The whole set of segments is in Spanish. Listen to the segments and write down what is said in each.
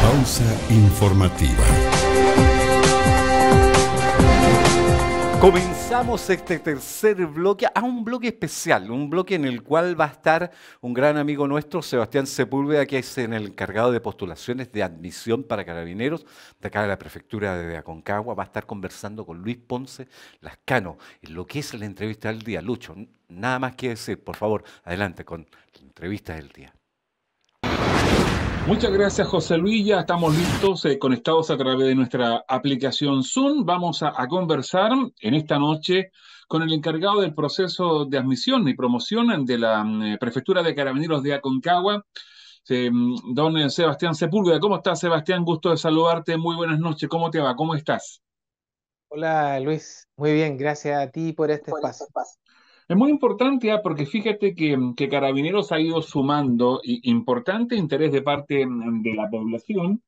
Pausa informativa. Comenzamos este tercer bloque a un bloque especial, un bloque en el cual va a estar un gran amigo nuestro, Sebastián Sepúlveda, que es el encargado de postulaciones de admisión para carabineros de acá de la prefectura de Aconcagua. Va a estar conversando con Luis Ponce Lascano en lo que es la entrevista del día. Lucho, nada más que decir, por favor, adelante con la entrevista del día. Muchas gracias, José Luis. Ya estamos listos, eh, conectados a través de nuestra aplicación Zoom. Vamos a, conversar en esta noche con el encargado del proceso de admisión y promoción de la mm, eh, Prefectura de Carabineros de Aconcagua, eh, mm, don Sebastián Sepúlveda. ¿Cómo estás, Sebastián? Gusto de saludarte. Muy buenas noches. ¿Cómo te va? ¿Cómo estás? Hola, Luis. Muy bien. Gracias a ti por este, este espacio. Es muy importante, ¿eh? porque fíjate que, que, Carabineros ha ido sumando importante interés de parte mm, de la población,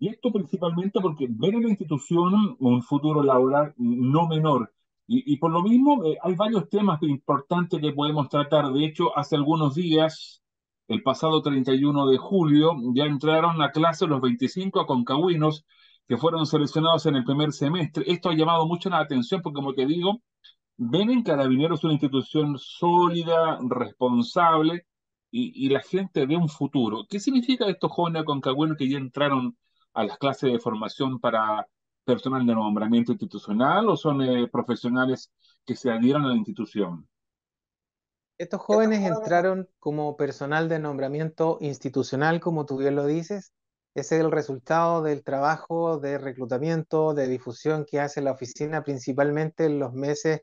y esto principalmente porque ver en la institución un futuro laboral no menor. Y, por lo mismo, eh, hay varios temas importantes que podemos tratar. De hecho, hace algunos días, el pasado 31 de julio, ya entraron a clase los 25 concagüinos que fueron seleccionados en el primer semestre. Esto ha llamado mucho la atención porque, como te digo, ven en Carabineros una institución sólida, responsable y, la gente ve un futuro. ¿Qué significa estos jóvenes concagüenos que ya entraron a las clases de formación para personal de nombramiento institucional o son eh, profesionales que se adhieron a la institución? Estos jóvenes entraron como personal de nombramiento institucional, como tú bien lo dices. Ese es el resultado del trabajo de reclutamiento, de difusión que hace la oficina principalmente en los meses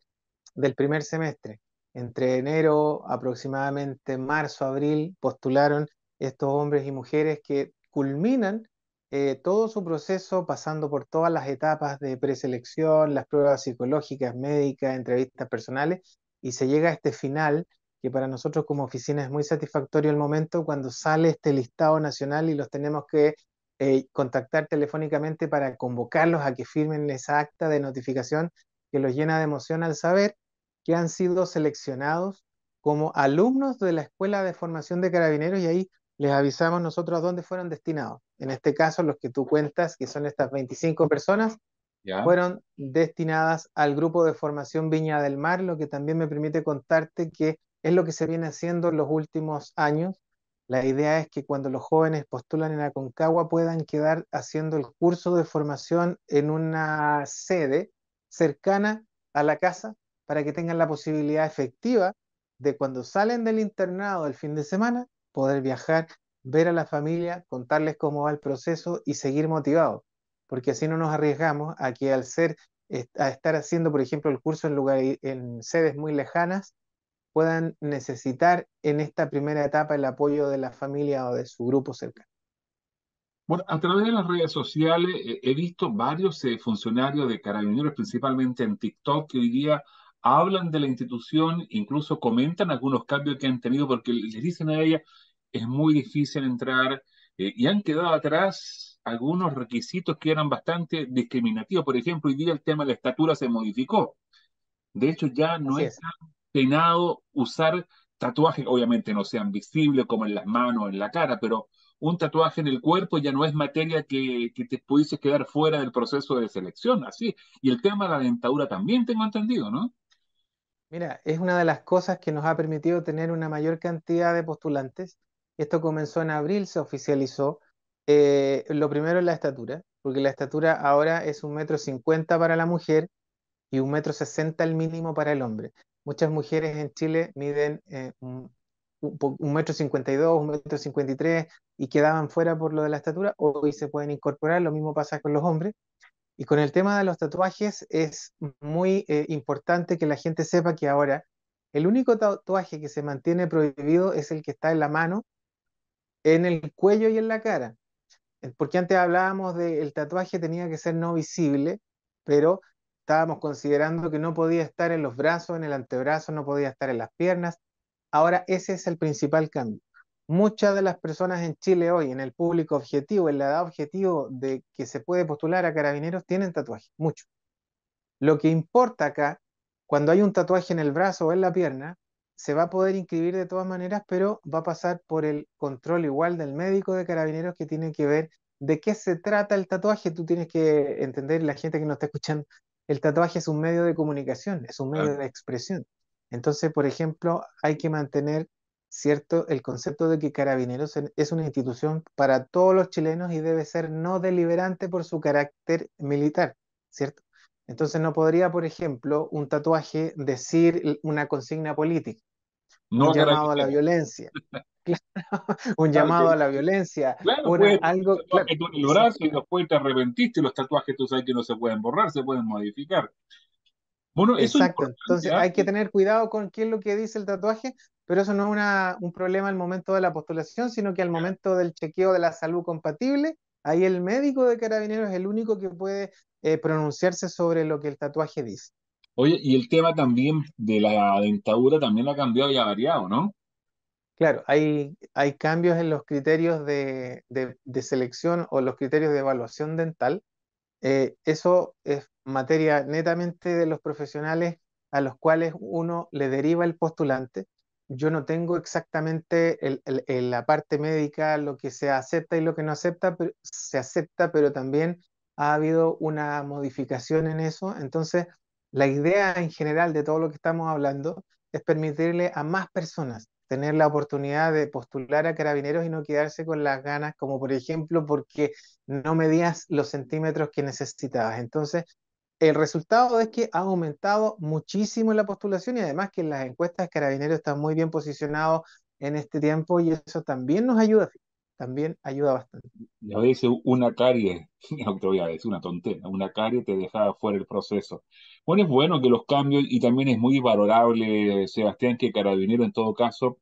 del primer semestre. Entre enero, aproximadamente marzo, abril, postularon estos hombres y mujeres que culminan eh, todo su proceso pasando por todas las etapas de preselección, las pruebas psicológicas, médicas, entrevistas personales, y se llega a este final, que para nosotros como oficina es muy satisfactorio el momento cuando sale este listado nacional y los tenemos que eh, contactar telefónicamente para convocarlos a que firmen esa acta de notificación que los llena de emoción al saber que han sido seleccionados como alumnos de la Escuela de Formación de Carabineros y ahí les avisamos nosotros a dónde fueron destinados. En este caso, los que tú cuentas, que son estas 25 personas, fueron destinadas al grupo de formación Viña del Mar, lo que también me permite contarte que es lo que se viene haciendo en los últimos años. La idea es que cuando los jóvenes postulan en Aconcagua puedan quedar haciendo el curso de formación en una sede cercana a la casa para que tengan la posibilidad efectiva de cuando salen del internado el fin de semana, poder viajar, ver a la familia, contarles cómo va el proceso y seguir motivados, porque así no nos arriesgamos a que al ser, a estar haciendo, por ejemplo, el curso en, lugar, en sedes muy lejanas, puedan necesitar en esta primera etapa el apoyo de la familia o de su grupo cercano. Bueno, a través de las redes sociales eh, he visto varios eh, funcionarios de carabineros, principalmente en TikTok, que hoy día hablan de la institución, incluso comentan algunos cambios que han tenido porque les dicen a ella, es muy difícil entrar eh, y han quedado atrás algunos requisitos que eran bastante discriminativos. Por ejemplo, hoy día el tema de la estatura se modificó. De hecho, ya no es penado usar tatuajes, obviamente no sean visibles como en las manos, o en la cara, pero un tatuaje en el cuerpo ya no es materia que, que te pudiese quedar fuera del proceso de selección, así. Y el tema de la dentadura también tengo entendido, ¿no? Mira, es una de las cosas que nos ha permitido tener una mayor cantidad de postulantes. Esto comenzó en abril, se oficializó. Eh, lo primero es la estatura, porque la estatura ahora es un metro cincuenta para la mujer y un metro sesenta el mínimo para el hombre. Muchas mujeres en Chile miden eh, un, un, metro cincuenta y dos, un metro cincuenta y tres y quedaban fuera por lo de la estatura. Hoy se pueden incorporar, lo mismo pasa con los hombres. Y con el tema de los tatuajes es muy eh, importante que la gente sepa que ahora el único tatuaje que se mantiene prohibido es el que está en la mano, en el cuello y en la cara. Porque antes hablábamos de el tatuaje tenía que ser no visible, pero estábamos considerando que no podía estar en los brazos, en el antebrazo, no podía estar en las piernas. Ahora ese es el principal cambio muchas de las personas en Chile hoy, en el público objetivo, en la edad objetivo de que se puede postular a carabineros, tienen tatuajes, mucho. Lo que importa acá, cuando hay un tatuaje en el brazo o en la pierna, se va a poder inscribir de todas maneras, pero va a pasar por el control igual del médico de carabineros que tiene que ver de qué se trata el tatuaje. Tú tienes que entender, la gente que nos está escuchando, el tatuaje es un medio de comunicación, es un medio de expresión. Entonces, por ejemplo, hay que mantener ¿cierto? El concepto de que Carabineros es una institución para todos los chilenos y debe ser no deliberante por su carácter militar, ¿cierto? Entonces no podría, por ejemplo, un tatuaje decir una consigna política, un llamado a la violencia. un llamado a la violencia. Claro, algo, claro, el brazo y después te arrepentiste, los tatuajes tú sabes que no se pueden borrar, se pueden modificar. Bueno, Exacto, entonces ¿ah? hay que tener cuidado con qué es lo que dice el tatuaje, pero eso no es un problema al momento de la postulación, sino que al momento del chequeo de la salud compatible, ahí el médico de carabinero es el único que puede eh, pronunciarse sobre lo que el tatuaje dice. Oye, y el tema también de la dentadura también ha cambiado y ha variado, ¿no? Claro, hay, hay cambios en los criterios de, selección o los criterios de evaluación dental. Eh, eso es materia netamente de los profesionales a los cuales uno le deriva el postulante yo no tengo exactamente la parte médica, lo que se acepta y lo que no acepta, pero, se acepta, pero también ha habido una modificación en eso. Entonces, la idea en general de todo lo que estamos hablando es permitirle a más personas tener la oportunidad de postular a carabineros y no quedarse con las ganas, como por ejemplo porque no medías los centímetros que necesitabas. Entonces, el resultado es que ha aumentado muchísimo la postulación y además que en las encuestas Carabineros están muy bien posicionados en este tiempo y eso también nos ayuda, también ayuda bastante. Y a veces una carie, es una tontería, una carie te deja fuera el proceso. Bueno, es bueno que los cambios y también es muy valorable, Sebastián, que Carabinero en todo caso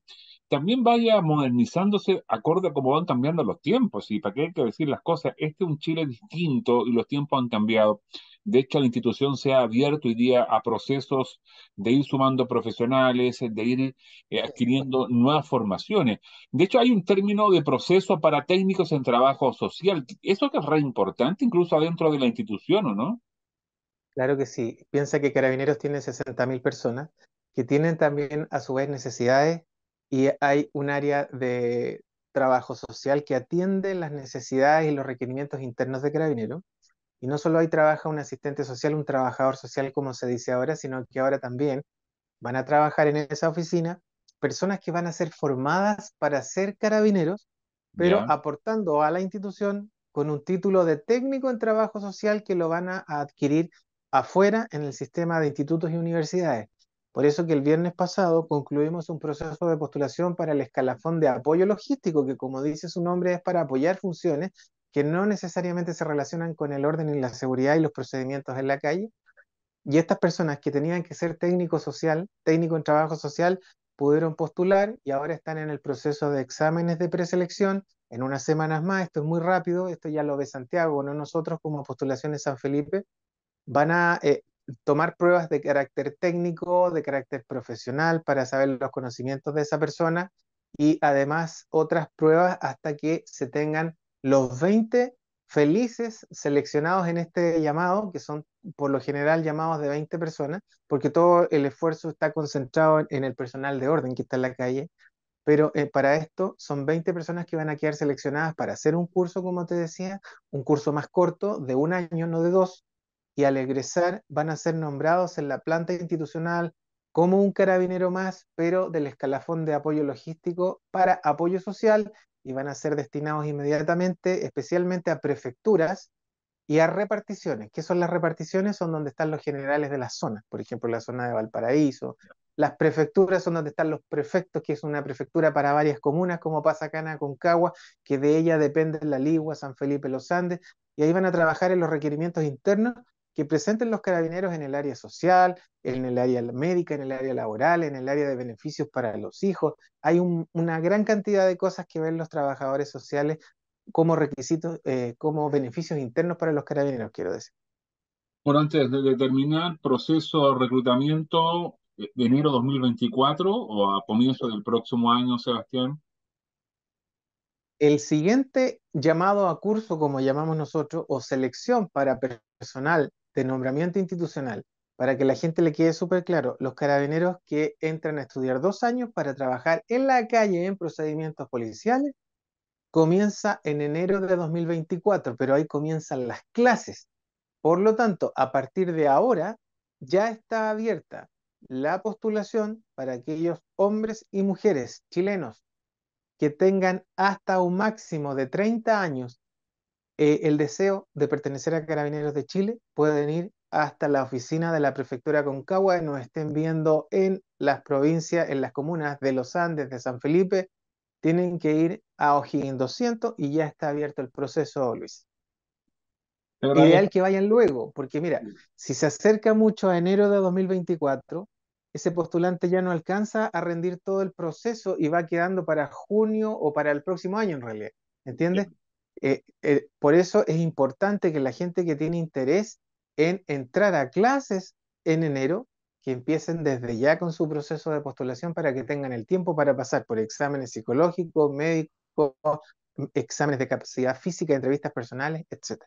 también vaya modernizándose acorde a cómo van cambiando los tiempos y para qué hay que decir las cosas. Este es un Chile distinto y los tiempos han cambiado. De hecho, la institución se ha abierto hoy día a procesos de ir sumando profesionales, de ir eh, adquiriendo nuevas formaciones. De hecho, hay un término de proceso para técnicos en trabajo social. Eso que es re importante incluso adentro de la institución, ¿o no? Claro que sí. Piensa que Carabineros tiene 60.000 personas que tienen también a su vez necesidades y hay un área de trabajo social que atiende las necesidades y los requerimientos internos de Carabineros y no solo ahí trabaja un asistente social, un trabajador social, como se dice ahora, sino que ahora también van a trabajar en esa oficina personas que van a ser formadas para ser carabineros, pero aportando a la institución con un título de técnico en trabajo social que lo van a adquirir afuera en el sistema de institutos y universidades. Por eso que el viernes pasado concluimos un proceso de postulación para el escalafón de apoyo logístico, que como dice su nombre es para apoyar funciones que no necesariamente se relacionan con el orden y la seguridad y los procedimientos en la calle. Y estas personas que tenían que ser técnico social, técnico en trabajo social, pudieron postular y ahora están en el proceso de exámenes de preselección en unas semanas más, esto es muy rápido, esto ya lo ve Santiago, no nosotros como postulaciones San Felipe, van a eh, tomar pruebas de carácter técnico, de carácter profesional para saber los conocimientos de esa persona y además otras pruebas hasta que se tengan los 20 felices seleccionados en este llamado, que son por lo general llamados de 20 personas, porque todo el esfuerzo está concentrado en, el personal de orden que está en la calle, pero eh, para esto son 20 personas que van a quedar seleccionadas para hacer un curso, como te decía, un curso más corto, de un año, no de dos, y al egresar van a ser nombrados en la planta institucional como un carabinero más, pero del escalafón de apoyo logístico para apoyo social y van a ser destinados inmediatamente, especialmente a prefecturas y a reparticiones. ¿Qué son las reparticiones? Son donde están los generales de las zonas, por ejemplo, la zona de Valparaíso. Las prefecturas son donde están los prefectos, que es una prefectura para varias comunas, como pasa acá en Aconcagua, que de ella depende La Ligua, San Felipe, Los Andes, y ahí van a trabajar en los requerimientos internos que presenten los carabineros en el área social, en el área médica, en el área laboral, en el área de beneficios para los hijos. Hay una gran cantidad de cosas que ven los trabajadores sociales como requisitos, eh, como beneficios internos para los carabineros, quiero decir. Por antes de determinar proceso de reclutamiento eh, de enero 2024 o a comienzo del próximo año, Sebastián. El siguiente llamado a curso, como llamamos nosotros, o selección para personal de nombramiento institucional, para que la gente le quede súper claro, los carabineros que entran a estudiar dos años para trabajar en la calle en procedimientos policiales, comienza en enero de 2024, pero ahí comienzan las clases. Por lo tanto, a partir de ahora ya está abierta la postulación para aquellos hombres y mujeres chilenos que tengan hasta un máximo de 30 años eh, el deseo de pertenecer a Carabineros de Chile, pueden ir hasta la oficina de la Prefectura Concagua y nos estén viendo en las provincias, en las comunas de Los Andes, de San Felipe, tienen que ir a O'Higgins 200 y ya está abierto el proceso, Luis. Ideal que vayan luego, porque mira, si se acerca mucho a enero de 2024, ese postulante ya no alcanza a rendir todo el proceso y va quedando para junio o para el próximo año en realidad. ¿Entiendes? Eh, eh, por eso es importante que la gente que tiene interés en entrar a clases en enero, que empiecen desde ya con su proceso de postulación para que tengan el tiempo para pasar por exámenes psicológicos, médicos, exámenes de capacidad física, entrevistas personales, etc.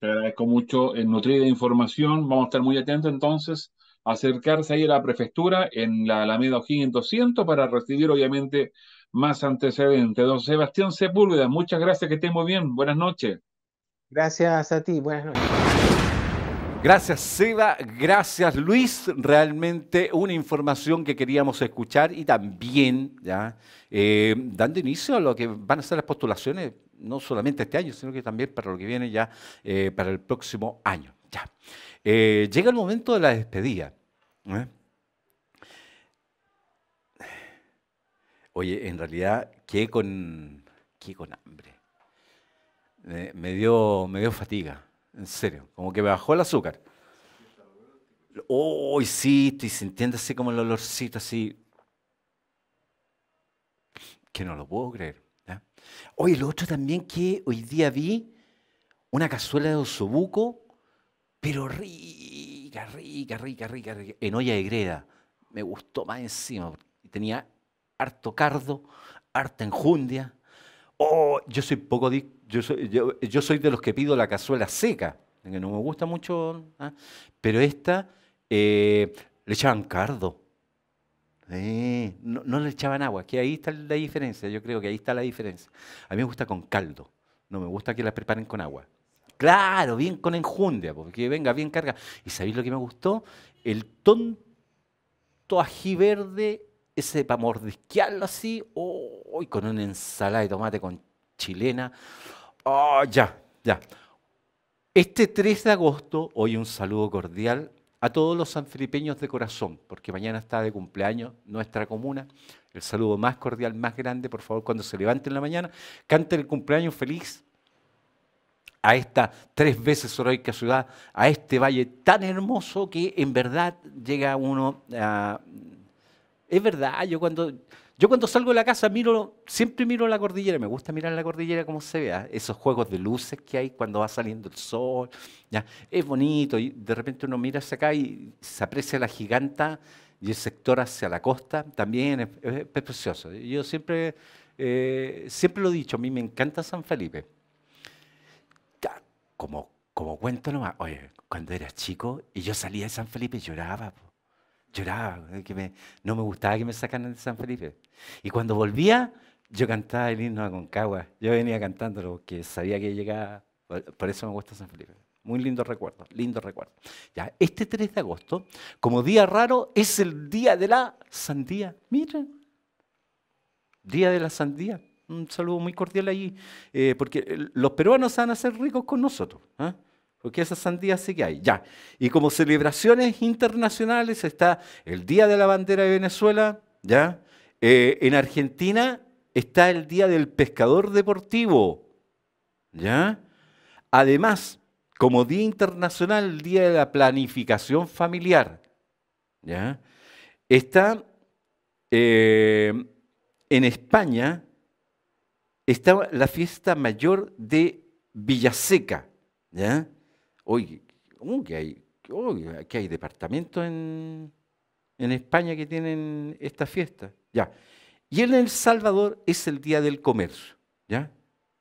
Te agradezco mucho, en eh, de información. Vamos a estar muy atentos entonces a acercarse ahí a la prefectura en la Alameda O'Higgins 200 para recibir obviamente más antecedentes. Don Sebastián Sepúlveda, muchas gracias, que estén muy bien. Buenas noches. Gracias a ti, buenas noches. Gracias Seba, gracias Luis, realmente una información que queríamos escuchar y también ya eh, dando inicio a lo que van a ser las postulaciones, no solamente este año, sino que también para lo que viene ya eh, para el próximo año. Ya. Eh, llega el momento de la despedida. ¿Eh? Oye, en realidad, qué con, qué con hambre. me, dio, me dio fatiga, en serio. Como que me bajó el azúcar. Oh, sí, estoy sintiendo así como el olorcito, así. Que no lo puedo creer. Oye, lo otro también que hoy día vi, una cazuela de osobuco, pero rica, rica, rica, rica, rica, en olla de greda. Me gustó más encima. Tenía harto cardo, harta enjundia. Oh, yo soy poco, yo soy, yo, soy de los que pido la cazuela seca, que no me gusta mucho, ¿ah? pero esta eh, le echaban cardo. no, le echaban agua, que ahí está la diferencia, yo creo que ahí está la diferencia. A mí me gusta con caldo, no me gusta que la preparen con agua. Claro, bien con enjundia, porque venga, bien carga. ¿Y sabéis lo que me gustó? El tonto ají verde ese para mordisquearlo así, con una ensalada de tomate con chilena. Oh, ya, ya. Este 3 de agosto, hoy un saludo cordial a todos los sanfilipeños de corazón, porque mañana está de cumpleaños nuestra comuna. El saludo más cordial, más grande, por favor, cuando se levanten en la mañana, canten el cumpleaños feliz a esta tres veces oroica ciudad, a este valle tan hermoso que en verdad llega uno a. Ah, es verdad, yo cuando, yo cuando salgo de la casa miro, siempre miro la cordillera, me gusta mirar la cordillera como se vea, esos juegos de luces que hay cuando va saliendo el sol, ya, es bonito, y de repente uno mira hacia acá y se aprecia la giganta y el sector hacia la costa también es, precioso. Yo siempre, eh, siempre lo he dicho, a mí me encanta San Felipe. Como, como cuento nomás, oye, cuando era chico y yo salía de San Felipe lloraba lloraba, eh, que no me gustaba que me sacaran de San Felipe. Y cuando volvía, yo cantaba el himno a Concagua, yo venía cantándolo que sabía que llegaba, por eso me gusta San Felipe. Muy lindo recuerdo, lindo recuerdo. Ya, este 3 de agosto, como día raro, es el día de la sandía. Miren, día de la sandía. Un saludo muy cordial allí, eh, porque eh, los peruanos van a ser ricos con nosotros. ¿eh? porque esa sandía sí que hay, ya. Y como celebraciones internacionales está el Día de la Bandera de Venezuela, ya. Eh, en Argentina está el Día del Pescador Deportivo, ya. Además, como Día Internacional, el Día de la Planificación Familiar, ya. Está eh, en España, está la fiesta mayor de Villaseca, ya Oye, ¿cómo que hay? hay departamentos en, España que tienen esta fiesta. Ya. Y en El Salvador es el Día del Comercio. ¿ya?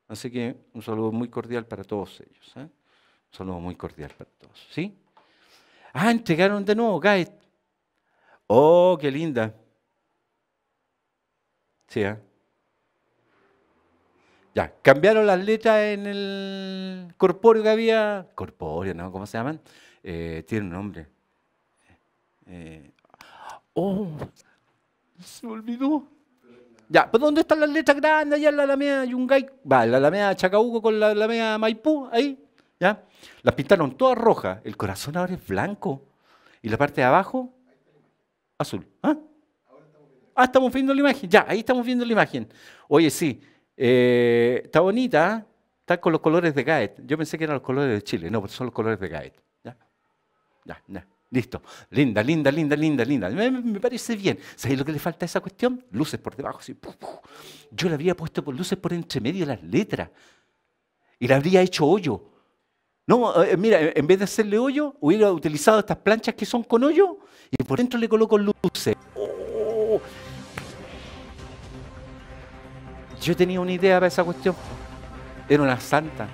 Así que un saludo muy cordial para todos ellos. ¿eh? Un saludo muy cordial para todos. ¿sí? Ah, entregaron de nuevo Gaet. Oh, qué linda. Sí, ¿eh? Ya, cambiaron las letras en el corpóreo que había. Corpóreo, ¿no? ¿Cómo se llaman? Eh, tiene un nombre. Eh, oh, se me olvidó. Ya, por dónde están las letras grandes? Allá en la Alameda Yungay. Va, en la Alameda Chacabuco con la Alameda Maipú, ahí. ¿Ya? Las pintaron todas rojas. El corazón ahora es blanco. Y la parte de abajo, azul. ¿Ah? Ah, estamos viendo la imagen. Ya, ahí estamos viendo la imagen. Oye, sí. Eh, está bonita, está con los colores de Gaet. Yo pensé que eran los colores de Chile, no, pues son los colores de Gaet. ¿Ya? ¿Ya? Listo. Linda, linda, linda, linda, linda. Me, parece bien. ¿Sabéis lo que le falta a esa cuestión? Luces por debajo. Yo le habría puesto luces por entre medio de las letras. Y le habría hecho hoyo. No, eh, mira, en vez de hacerle hoyo, hubiera utilizado estas planchas que son con hoyo y por dentro le coloco luces. ¡Oh! Yo tenía una idea para esa cuestión. Era una santa,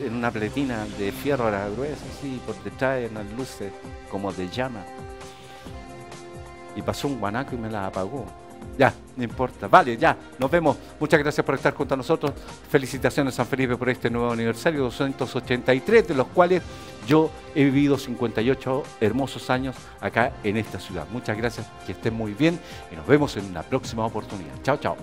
en una pletina de fierro, a la gruesa, así, por detrás unas luces como de llama. Y pasó un guanaco y me la apagó. Ya, no importa. Vale, ya, nos vemos. Muchas gracias por estar junto a nosotros. Felicitaciones, a San Felipe, por este nuevo aniversario, 283, de los cuales yo he vivido 58 hermosos años acá en esta ciudad. Muchas gracias, que estén muy bien y nos vemos en una próxima oportunidad. Chao, chao.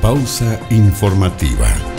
Pausa Informativa.